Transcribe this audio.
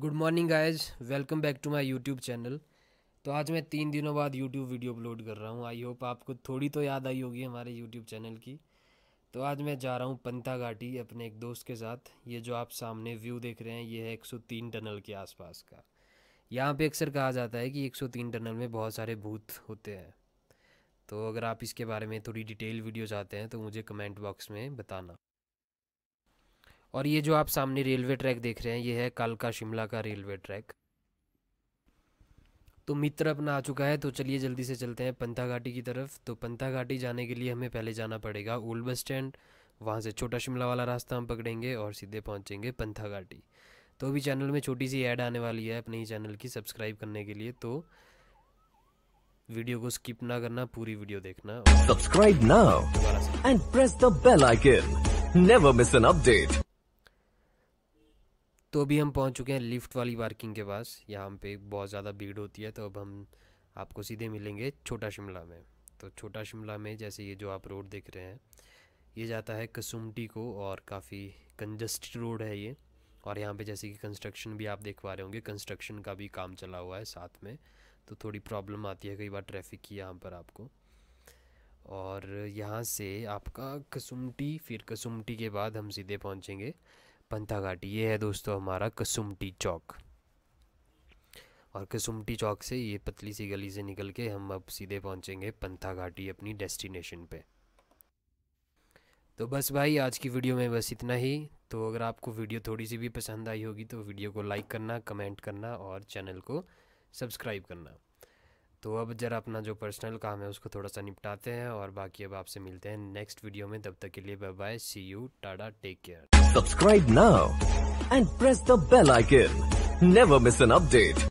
good morning guys welcome back to my YouTube channel तो आज मैं तीन दिनों बाद यूट्यूब वीडियो अपलोड कर रहा हूँ आई होप आपको थोड़ी तो याद आई होगी हमारे यूट्यूब चैनल की तो आज मैं जा रहा हूँ पंथा घाटी अपने एक दोस्त के साथ ये जो आप सामने व्यू देख रहे हैं ये है 103 टनल के आसपास का यहाँ पे अक्सर कहा जाता है कि 103 टनल में बहुत सारे भूत होते हैं तो अगर आप इसके बारे में थोड़ी डिटेल वीडियो चाहते हैं तो मुझे कमेंट बॉक्स में बताना और ये जो आप सामने रेलवे ट्रैक देख रहे हैं ये है कालका शिमला का रेलवे ट्रैक तो मित्र अपना आ चुका है तो चलिए जल्दी से चलते हैं पंथा घाटी की तरफ तो पंथा घाटी जाने के लिए हमें पहले जाना पड़ेगा ओल्ड बस स्टैंड वहाँ से छोटा शिमला वाला रास्ता हम पकड़ेंगे और सीधे पहुँचेंगे पंथा घाटी तो अभी चैनल में छोटी सी ऐड आने वाली है अपने ही चैनल की सब्सक्राइब करने के लिए तो वीडियो को स्किप ना करना पूरी वीडियो देखना सब्सक्राइब ना and press the bell icon never miss an update तो अभी हम पहुंच चुके हैं लिफ्ट वाली पार्किंग के पास यहाँ पे बहुत ज़्यादा भीड़ होती है तो अब हम आपको सीधे मिलेंगे छोटा शिमला में तो छोटा शिमला में जैसे ये जो आप रोड देख रहे हैं ये जाता है कसुमटी को और काफ़ी कंजस्टेड रोड है ये और यहाँ पे जैसे कि कंस्ट्रक्शन भी आप देख पा रहे होंगे कंस्ट्रक्शन का भी काम चला हुआ है साथ में तो थोड़ी प्रॉब्लम आती है कई बार ट्रैफिक की यहाँ पर आपको और यहाँ से आपका कसुमटी फिर कसुमटी के बाद हम सीधे पहुँचेंगे पंथा घाटी ये है दोस्तों हमारा कसुमटी चौक और कसुमटी चौक से ये पतली सी गली से निकल के हम अब सीधे पहुंचेंगे पंथा घाटी अपनी डेस्टिनेशन पे तो बस भाई आज की वीडियो में बस इतना ही तो अगर आपको वीडियो थोड़ी सी भी पसंद आई होगी तो वीडियो को लाइक करना कमेंट करना और चैनल को सब्सक्राइब करना तो अब ज़रा अपना जो पर्सनल काम है उसको थोड़ा सा निपटाते हैं और बाकी अब आपसे मिलते हैं नेक्स्ट वीडियो में तब तक के लिए bye bye see you tata take care subscribe now and press the bell icon never miss an update